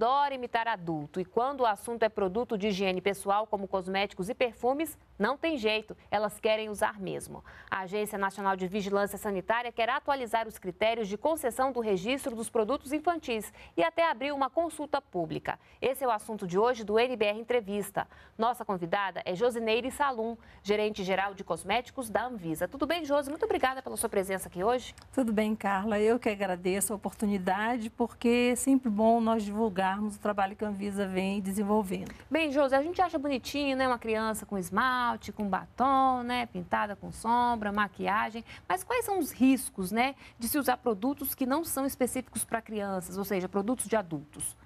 adora imitar adulto e quando o assunto é produto de higiene pessoal, como cosméticos e perfumes, não tem jeito, elas querem usar mesmo. A Agência Nacional de Vigilância Sanitária quer atualizar os critérios de concessão do registro dos produtos infantis e até abrir uma consulta pública. Esse é o assunto de hoje do NBR Entrevista. Nossa convidada é Josineire Salum, gerente geral de cosméticos da Anvisa. Tudo bem, Josi? Muito obrigada pela sua presença aqui hoje. Tudo bem, Carla. Eu que agradeço a oportunidade, porque é sempre bom nós divulgar melhorarmos o trabalho que a Anvisa vem desenvolvendo. Bem, José, a gente acha bonitinho, né? Uma criança com esmalte, com batom, né? Pintada com sombra, maquiagem. Mas quais são os riscos, né? De se usar produtos que não são específicos para crianças, ou seja, produtos de adultos?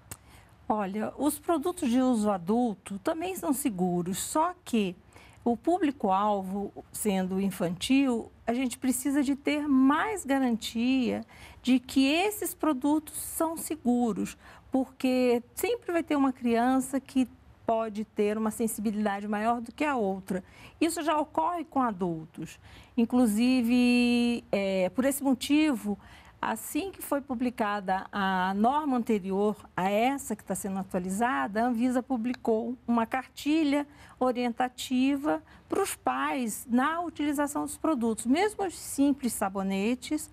Olha, os produtos de uso adulto também são seguros, só que o público-alvo, sendo infantil, a gente precisa de ter mais garantia de que esses produtos são seguros, porque sempre vai ter uma criança que pode ter uma sensibilidade maior do que a outra. Isso já ocorre com adultos. Inclusive, é, por esse motivo, assim que foi publicada a norma anterior a essa que está sendo atualizada, a Anvisa publicou uma cartilha orientativa para os pais na utilização dos produtos, mesmo os simples sabonetes,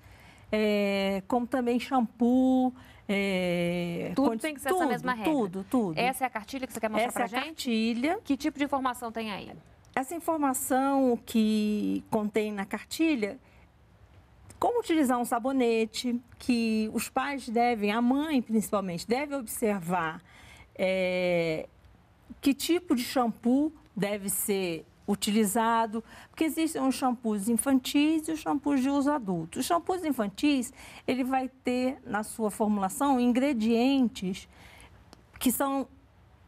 é, como também shampoo, é, tudo tem que ser tudo, essa mesma regra. Tudo, tudo. Essa é a cartilha que você quer mostrar essa pra é gente? a cartilha. Que tipo de informação tem aí? Essa informação que contém na cartilha, como utilizar um sabonete, que os pais devem, a mãe principalmente, deve observar é, que tipo de shampoo deve ser utilizado, porque existem os shampoos infantis e os shampoos de uso adulto. Os shampoos infantis, ele vai ter na sua formulação ingredientes que são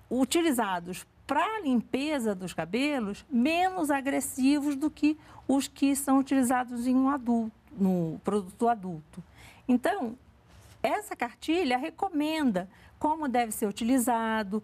utilizados para a limpeza dos cabelos menos agressivos do que os que são utilizados em um adulto, no produto adulto. Então, essa cartilha recomenda como deve ser utilizado,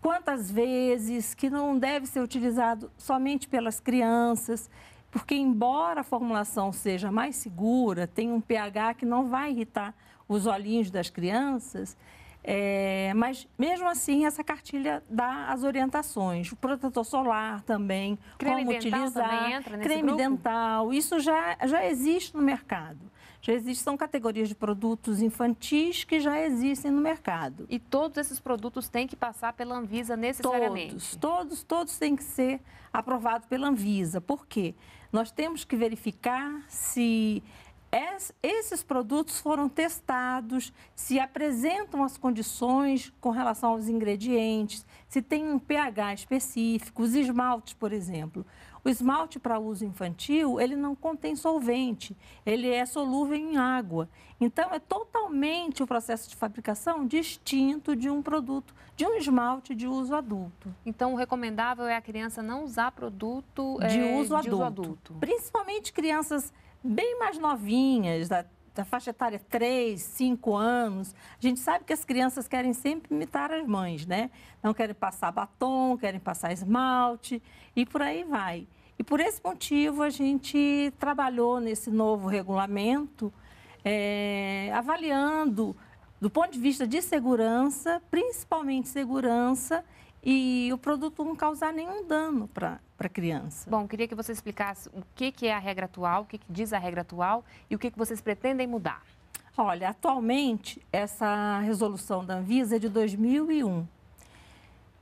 quantas vezes, que não deve ser utilizado somente pelas crianças, porque embora a formulação seja mais segura, tem um pH que não vai irritar os olhinhos das crianças, é, mas mesmo assim, essa cartilha dá as orientações. O protetor solar também, creme como utilizar, também creme grupo? dental, isso já, já existe no mercado já existem são categorias de produtos infantis que já existem no mercado. E todos esses produtos têm que passar pela Anvisa necessariamente? Todos, todos, todos têm que ser aprovados pela Anvisa. Por quê? Nós temos que verificar se Es, esses produtos foram testados, se apresentam as condições com relação aos ingredientes, se tem um pH específico, os esmaltes, por exemplo. O esmalte para uso infantil, ele não contém solvente, ele é solúvel em água. Então, é totalmente o processo de fabricação distinto de um produto, de um esmalte de uso adulto. Então, o recomendável é a criança não usar produto de, é, uso, de adulto. uso adulto. Principalmente crianças bem mais novinhas, da, da faixa etária 3, 5 anos. A gente sabe que as crianças querem sempre imitar as mães, né? Não querem passar batom, querem passar esmalte e por aí vai. E por esse motivo a gente trabalhou nesse novo regulamento, é, avaliando do ponto de vista de segurança, principalmente segurança e o produto não causar nenhum dano para a criança. Bom, queria que você explicasse o que, que é a regra atual, o que, que diz a regra atual e o que, que vocês pretendem mudar. Olha, atualmente essa resolução da Anvisa é de 2001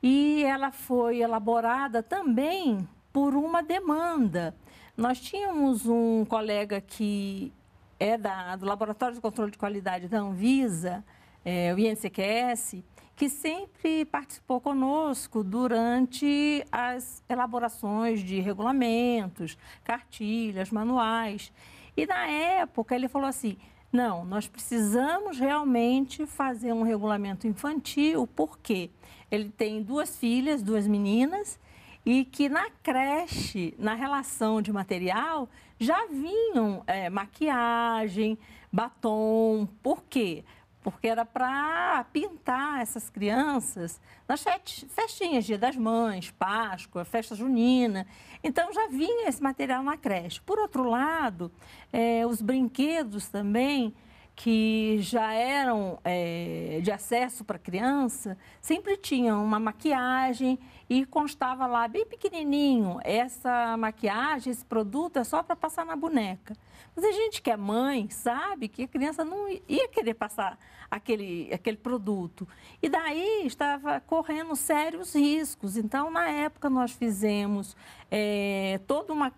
e ela foi elaborada também por uma demanda. Nós tínhamos um colega que é da, do Laboratório de Controle de Qualidade da Anvisa, é, o INCQS, que sempre participou conosco durante as elaborações de regulamentos, cartilhas, manuais. E na época ele falou assim: não, nós precisamos realmente fazer um regulamento infantil, porque ele tem duas filhas, duas meninas, e que na creche, na relação de material, já vinham é, maquiagem, batom. Por quê? porque era para pintar essas crianças nas festinhas, Dia das Mães, Páscoa, Festa Junina. Então já vinha esse material na creche. Por outro lado, é, os brinquedos também que já eram é, de acesso para criança, sempre tinham uma maquiagem e constava lá bem pequenininho, essa maquiagem, esse produto é só para passar na boneca. Mas a gente que é mãe sabe que a criança não ia querer passar aquele, aquele produto. E daí estava correndo sérios riscos. Então, na época, nós fizemos é, toda uma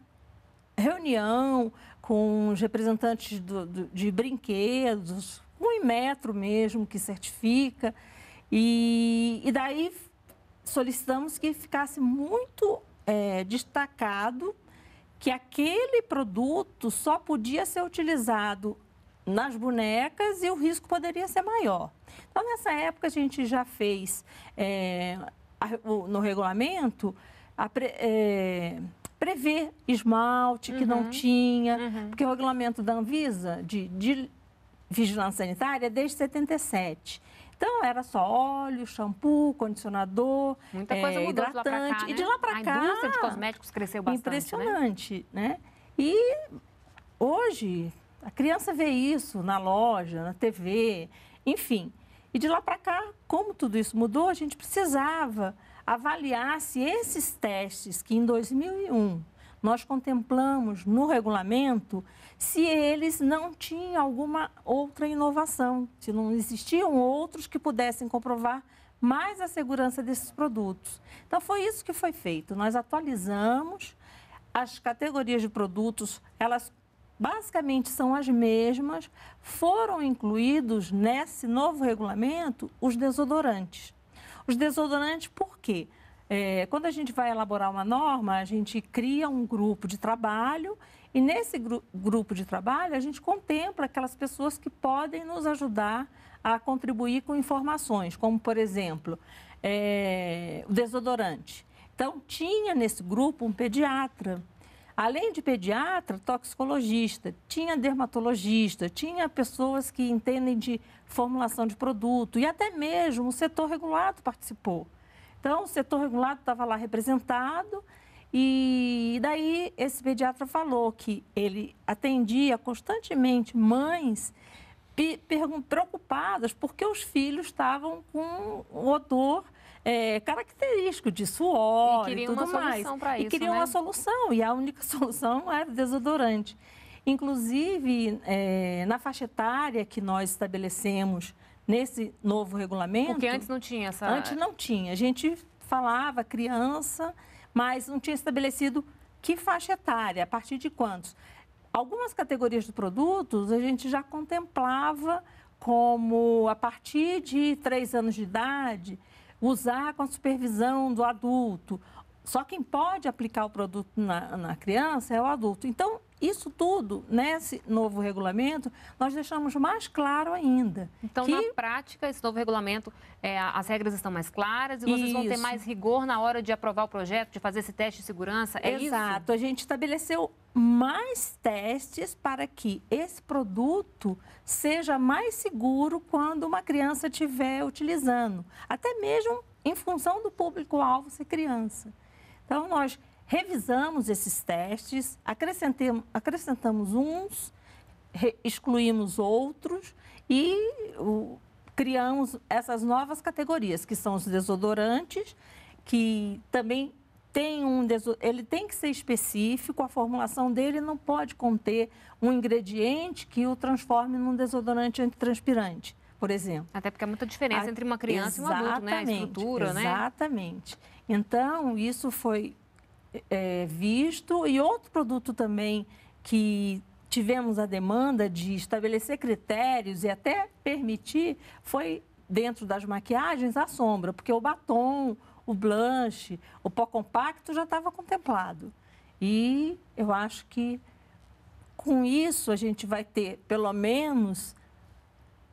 reunião com os representantes do, do, de brinquedos, um metro mesmo que certifica. E, e daí solicitamos que ficasse muito é, destacado que aquele produto só podia ser utilizado nas bonecas e o risco poderia ser maior. Então, nessa época, a gente já fez é, no regulamento a, é, Prever esmalte que uhum. não tinha, uhum. porque o regulamento da Anvisa de, de vigilância sanitária é desde 77. Então era só óleo, shampoo, condicionador, Muita eh, coisa é, hidratante. De cá, né? E de né? lá para cá. A de cosméticos cresceu bastante. Né? Impressionante, né? né? E hoje a criança vê isso na loja, na TV, enfim. E de lá para cá, como tudo isso mudou, a gente precisava avaliar se esses testes que em 2001 nós contemplamos no regulamento, se eles não tinham alguma outra inovação, se não existiam outros que pudessem comprovar mais a segurança desses produtos. Então foi isso que foi feito. Nós atualizamos as categorias de produtos, elas basicamente são as mesmas, foram incluídos nesse novo regulamento os desodorantes. Os desodorantes, por quê? É, quando a gente vai elaborar uma norma, a gente cria um grupo de trabalho e nesse gru grupo de trabalho a gente contempla aquelas pessoas que podem nos ajudar a contribuir com informações, como por exemplo é, o desodorante. Então tinha nesse grupo um pediatra, Além de pediatra, toxicologista, tinha dermatologista, tinha pessoas que entendem de formulação de produto e até mesmo o setor regulado participou. Então, o setor regulado estava lá representado e daí esse pediatra falou que ele atendia constantemente mães preocupadas porque os filhos estavam com o odor é, característico de suor e, e tudo mais. e isso, queria né? uma solução, e a única solução era é desodorante. Inclusive, é, na faixa etária que nós estabelecemos nesse novo regulamento... Porque antes não tinha essa... Antes não tinha. A gente falava criança, mas não tinha estabelecido que faixa etária, a partir de quantos. Algumas categorias de produtos a gente já contemplava como a partir de três anos de idade usar com a supervisão do adulto. Só quem pode aplicar o produto na, na criança é o adulto. Então, isso tudo, nesse novo regulamento, nós deixamos mais claro ainda. Então, que... na prática, esse novo regulamento, é, as regras estão mais claras e vocês isso. vão ter mais rigor na hora de aprovar o projeto, de fazer esse teste de segurança, é Exato. isso? Exato, a gente estabeleceu mais testes para que esse produto seja mais seguro quando uma criança estiver utilizando, até mesmo em função do público-alvo ser criança. Então, nós revisamos esses testes, acrescentamos, acrescentamos uns, excluímos outros e o, criamos essas novas categorias, que são os desodorantes, que também tem um ele tem que ser específico, a formulação dele não pode conter um ingrediente que o transforme num desodorante antitranspirante, por exemplo. Até porque é muita diferença a... entre uma criança e um adulto, né? A estrutura, exatamente. né? Exatamente. Então, isso foi é, visto e outro produto também que tivemos a demanda de estabelecer critérios e até permitir foi dentro das maquiagens a sombra, porque o batom, o blush, o pó compacto já estava contemplado. E eu acho que com isso a gente vai ter, pelo menos,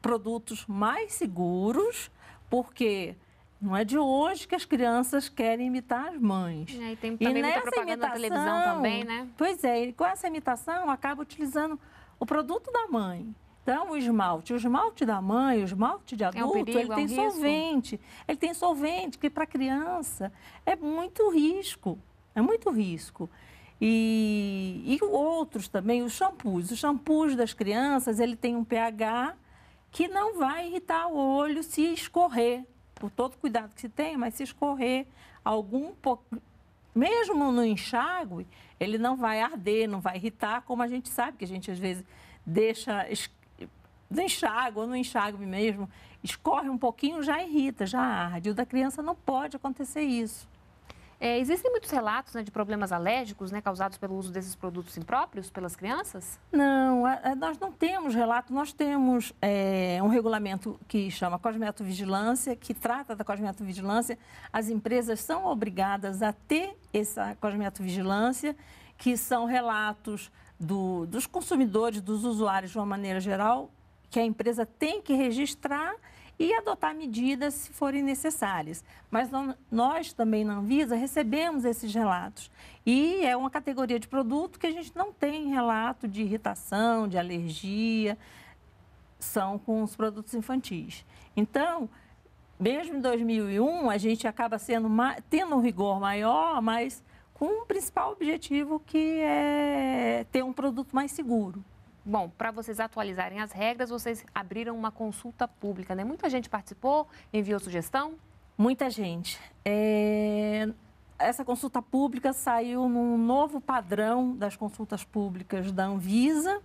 produtos mais seguros, porque não é de hoje que as crianças querem imitar as mães. É, e tem também e muita imitação, na televisão também, né? Pois é, e com essa imitação acaba utilizando o produto da mãe. Então, o esmalte, o esmalte da mãe, o esmalte de adulto, é um perigo, ele é um tem risco. solvente. Ele tem solvente que para criança é muito risco, é muito risco. E, e outros também, os shampoos. Os shampoos das crianças, ele tem um pH que não vai irritar o olho se escorrer, por todo cuidado que se tem, mas se escorrer algum pouco, mesmo no enxágue, ele não vai arder, não vai irritar, como a gente sabe que a gente às vezes deixa enxágue ou não enxágue mesmo, escorre um pouquinho, já irrita, já arde. O da criança não pode acontecer isso. É, existem muitos relatos né, de problemas alérgicos né, causados pelo uso desses produtos impróprios pelas crianças? Não, a, a, nós não temos relato, nós temos é, um regulamento que chama cosmetovigilância, que trata da cosmetovigilância. As empresas são obrigadas a ter essa cosmetovigilância, que são relatos do, dos consumidores, dos usuários de uma maneira geral, que a empresa tem que registrar e adotar medidas se forem necessárias. Mas nós também na Anvisa recebemos esses relatos. E é uma categoria de produto que a gente não tem relato de irritação, de alergia, são com os produtos infantis. Então, mesmo em 2001, a gente acaba sendo tendo um rigor maior, mas com o um principal objetivo que é ter um produto mais seguro. Bom, para vocês atualizarem as regras, vocês abriram uma consulta pública, né? Muita gente participou, enviou sugestão? Muita gente. É... Essa consulta pública saiu num novo padrão das consultas públicas da Anvisa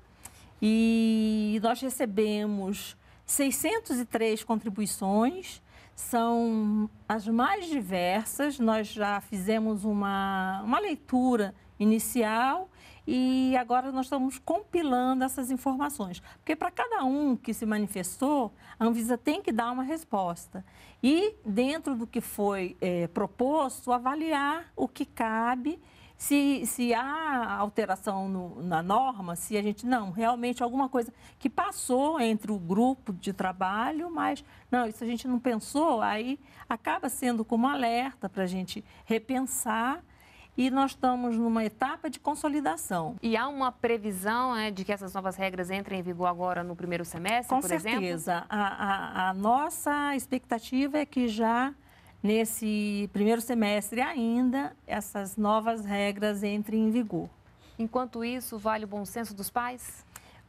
e nós recebemos 603 contribuições, são as mais diversas. Nós já fizemos uma, uma leitura inicial e agora nós estamos compilando essas informações. Porque para cada um que se manifestou, a Anvisa tem que dar uma resposta. E, dentro do que foi é, proposto, avaliar o que cabe, se, se há alteração no, na norma, se a gente, não, realmente alguma coisa que passou entre o grupo de trabalho, mas, não, isso a gente não pensou, aí acaba sendo como alerta para a gente repensar e nós estamos numa etapa de consolidação. E há uma previsão né, de que essas novas regras entrem em vigor agora no primeiro semestre, Com por certeza. exemplo? Com certeza. A nossa expectativa é que já nesse primeiro semestre ainda essas novas regras entrem em vigor. Enquanto isso, vale o bom senso dos pais?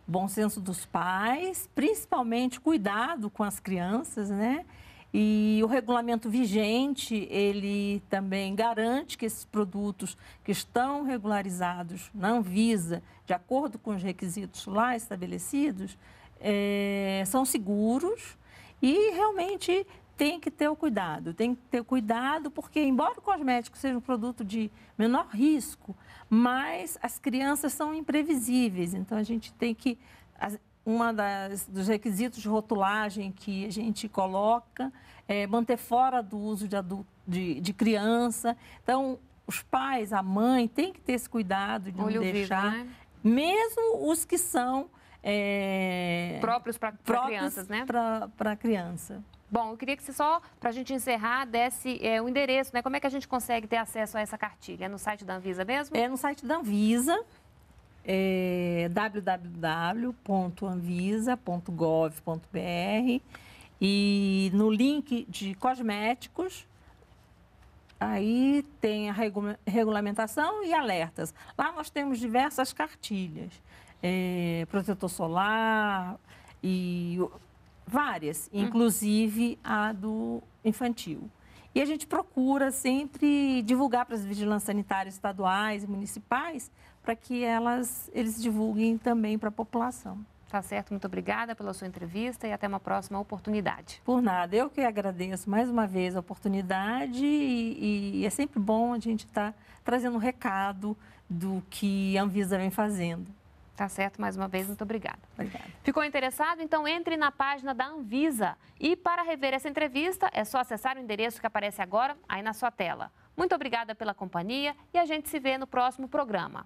Bom senso dos pais, principalmente cuidado com as crianças, né? E o regulamento vigente, ele também garante que esses produtos que estão regularizados na Anvisa, de acordo com os requisitos lá estabelecidos, é, são seguros e realmente tem que ter o cuidado. Tem que ter cuidado porque, embora o cosmético seja um produto de menor risco, mas as crianças são imprevisíveis, então a gente tem que uma das dos requisitos de rotulagem que a gente coloca é manter fora do uso de, adulto, de, de criança. Então, os pais, a mãe, tem que ter esse cuidado de Olho não deixar, vivo, né? mesmo os que são é, próprios para crianças, né? Para criança. Bom, eu queria que você só, para a gente encerrar, desse é, o endereço, né? Como é que a gente consegue ter acesso a essa cartilha? É no site da Anvisa mesmo? É no site da Anvisa é, www.anvisa.gov.br e no link de cosméticos, aí tem a regulamentação e alertas. Lá nós temos diversas cartilhas, é, protetor solar e várias, hum. inclusive a do infantil. E a gente procura sempre divulgar para as vigilâncias sanitárias estaduais e municipais para que elas, eles divulguem também para a população. Tá certo, muito obrigada pela sua entrevista e até uma próxima oportunidade. Por nada, eu que agradeço mais uma vez a oportunidade e, e é sempre bom a gente estar tá trazendo um recado do que a Anvisa vem fazendo. Tá certo, mais uma vez, muito obrigada. Obrigada. Ficou interessado? Então entre na página da Anvisa. E para rever essa entrevista, é só acessar o endereço que aparece agora aí na sua tela. Muito obrigada pela companhia e a gente se vê no próximo programa.